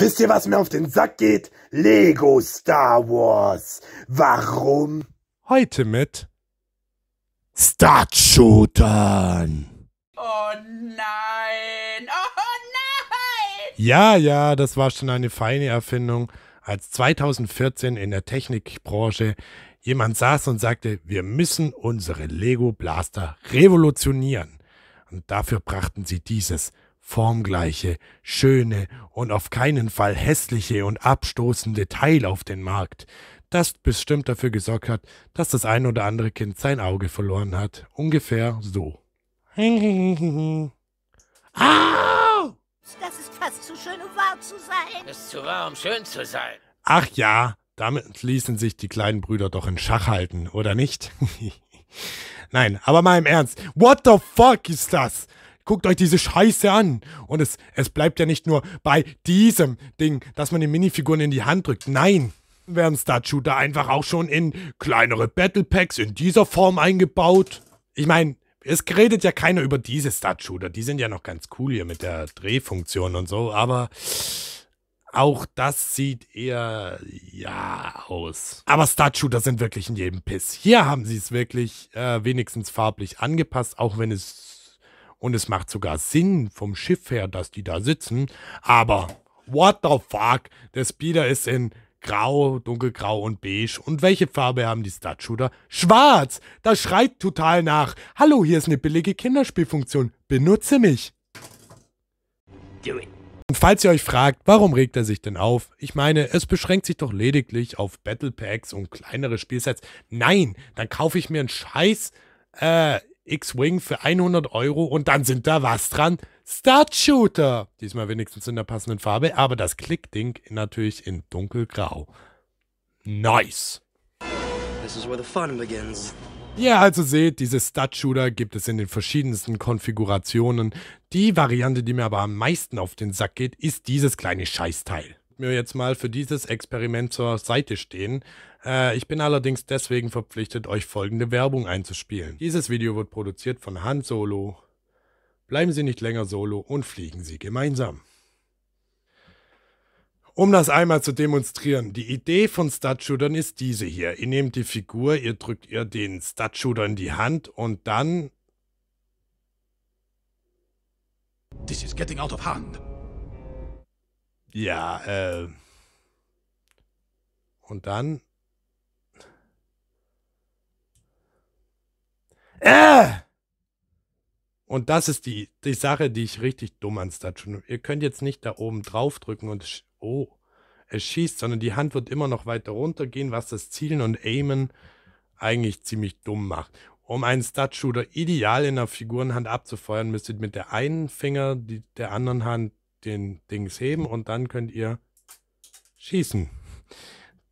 Wisst ihr, was mir auf den Sack geht? Lego Star Wars. Warum? Heute mit Startshootern. Oh nein. Oh nein. Ja, ja, das war schon eine feine Erfindung, als 2014 in der Technikbranche jemand saß und sagte, wir müssen unsere Lego Blaster revolutionieren. Und dafür brachten sie dieses formgleiche, schöne und auf keinen Fall hässliche und abstoßende Teil auf den Markt, das bestimmt dafür gesorgt hat, dass das ein oder andere Kind sein Auge verloren hat. Ungefähr so. Au! Das ist fast zu schön, um wahr zu sein. Das ist zu wahr, um schön zu sein. Ach ja, damit ließen sich die kleinen Brüder doch in Schach halten, oder nicht? Nein, aber mal im Ernst. What the fuck ist das? guckt euch diese Scheiße an. Und es, es bleibt ja nicht nur bei diesem Ding, dass man die Minifiguren in die Hand drückt. Nein, werden Star-Shooter einfach auch schon in kleinere Battle Packs in dieser Form eingebaut. Ich meine, es redet ja keiner über diese Star-Shooter. Die sind ja noch ganz cool hier mit der Drehfunktion und so, aber auch das sieht eher ja aus. Aber Star-Shooter sind wirklich in jedem Piss. Hier haben sie es wirklich äh, wenigstens farblich angepasst, auch wenn es und es macht sogar Sinn vom Schiff her, dass die da sitzen. Aber what the fuck? Der Speeder ist in grau, dunkelgrau und beige. Und welche Farbe haben die Stud Shooter? Schwarz! Das schreit total nach. Hallo, hier ist eine billige Kinderspielfunktion. Benutze mich. Do it. Und falls ihr euch fragt, warum regt er sich denn auf? Ich meine, es beschränkt sich doch lediglich auf Battle Packs und kleinere Spielsets. Nein, dann kaufe ich mir einen scheiß äh, X-Wing für 100 Euro und dann sind da was dran. Start Shooter. Diesmal wenigstens in der passenden Farbe, aber das Klickding natürlich in dunkelgrau. Nice. Ja, also seht, diese Stud-Shooter gibt es in den verschiedensten Konfigurationen. Die Variante, die mir aber am meisten auf den Sack geht, ist dieses kleine Scheißteil mir jetzt mal für dieses Experiment zur Seite stehen. Äh, ich bin allerdings deswegen verpflichtet, euch folgende Werbung einzuspielen. Dieses Video wird produziert von Han Solo. Bleiben Sie nicht länger solo und fliegen Sie gemeinsam. Um das einmal zu demonstrieren, die Idee von Stud-Shootern ist diese hier. Ihr nehmt die Figur, ihr drückt ihr den Stud-Shooter in die Hand und dann... This is getting out of hand. Ja, äh. Und dann. Äh! Und das ist die, die Sache, die ich richtig dumm an schon. Ihr könnt jetzt nicht da oben drauf drücken und oh, es schießt, sondern die Hand wird immer noch weiter runtergehen, was das Zielen und Aimen eigentlich ziemlich dumm macht. Um einen Stud-Shooter ideal in der Figurenhand abzufeuern, müsstet mit der einen Finger die, der anderen Hand den Dings heben und dann könnt ihr schießen.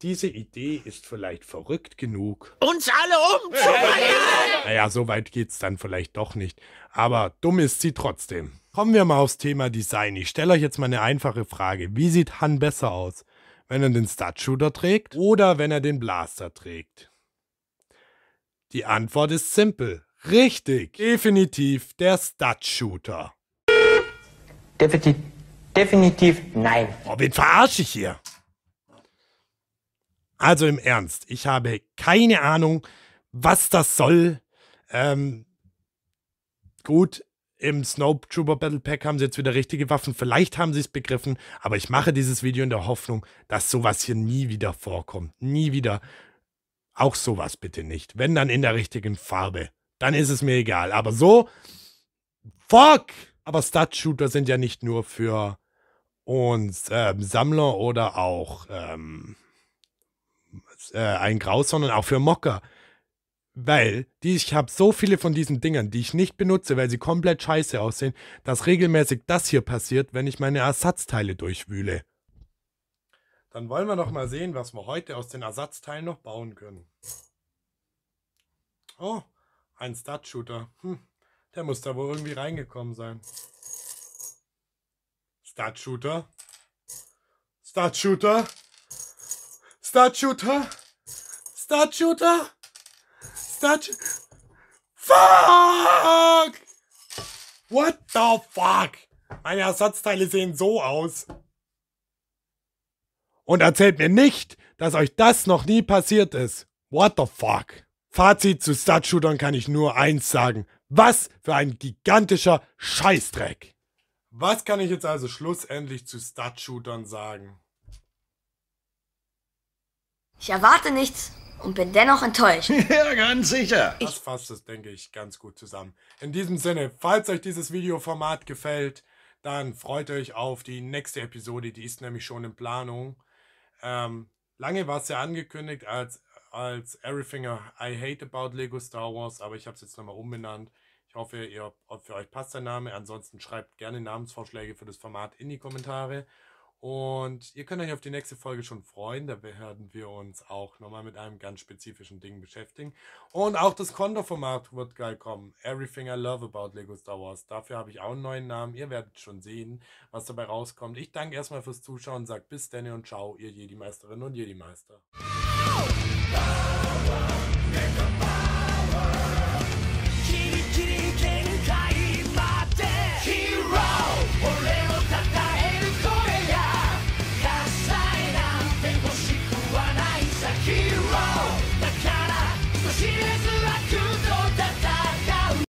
Diese Idee ist vielleicht verrückt genug. Uns alle umzubringen! Naja, so weit geht's dann vielleicht doch nicht. Aber dumm ist sie trotzdem. Kommen wir mal aufs Thema Design. Ich stelle euch jetzt mal eine einfache Frage. Wie sieht Han besser aus? Wenn er den Stud Shooter trägt oder wenn er den Blaster trägt? Die Antwort ist simpel. Richtig. Definitiv der Stud Shooter. Definitiv. Definitiv nein. Oh, wen verarsche ich hier? Also im Ernst, ich habe keine Ahnung, was das soll. Ähm, gut, im Snowtrooper Battle Pack haben sie jetzt wieder richtige Waffen. Vielleicht haben sie es begriffen, aber ich mache dieses Video in der Hoffnung, dass sowas hier nie wieder vorkommt. Nie wieder. Auch sowas bitte nicht. Wenn dann in der richtigen Farbe. Dann ist es mir egal. Aber so. Fuck! Aber Stud-Shooter sind ja nicht nur für und äh, Sammler oder auch ähm, äh, ein Graus, sondern auch für Mocker. Weil die, ich habe so viele von diesen Dingern, die ich nicht benutze, weil sie komplett scheiße aussehen, dass regelmäßig das hier passiert, wenn ich meine Ersatzteile durchwühle. Dann wollen wir noch mal sehen, was wir heute aus den Ersatzteilen noch bauen können. Oh, ein Stud-Shooter. Hm, der muss da wohl irgendwie reingekommen sein. Start Shooter. Start Shooter. Start Shooter. Start Shooter. Start Fuck! What the fuck? Meine Ersatzteile sehen so aus. Und erzählt mir nicht, dass euch das noch nie passiert ist. What the fuck? Fazit zu Stud-Shootern kann ich nur eins sagen. Was für ein gigantischer Scheißdreck. Was kann ich jetzt also schlussendlich zu Stud-Shootern sagen? Ich erwarte nichts und bin dennoch enttäuscht. ja, ganz sicher. Das fasst es, denke ich, ganz gut zusammen. In diesem Sinne, falls euch dieses Videoformat gefällt, dann freut euch auf die nächste Episode. Die ist nämlich schon in Planung. Ähm, lange war es ja angekündigt als, als Everything I Hate About Lego Star Wars, aber ich habe es jetzt nochmal umbenannt. Ich hoffe, ihr, für euch passt der Name. Ansonsten schreibt gerne Namensvorschläge für das Format in die Kommentare. Und ihr könnt euch auf die nächste Folge schon freuen. Da werden wir uns auch nochmal mit einem ganz spezifischen Ding beschäftigen. Und auch das Kondoformat wird geil kommen. Everything I Love About Lego Star Wars. Dafür habe ich auch einen neuen Namen. Ihr werdet schon sehen, was dabei rauskommt. Ich danke erstmal fürs Zuschauen. Sagt bis dann und ciao, ihr Jedi-Meisterin und Jedi-Meister. power.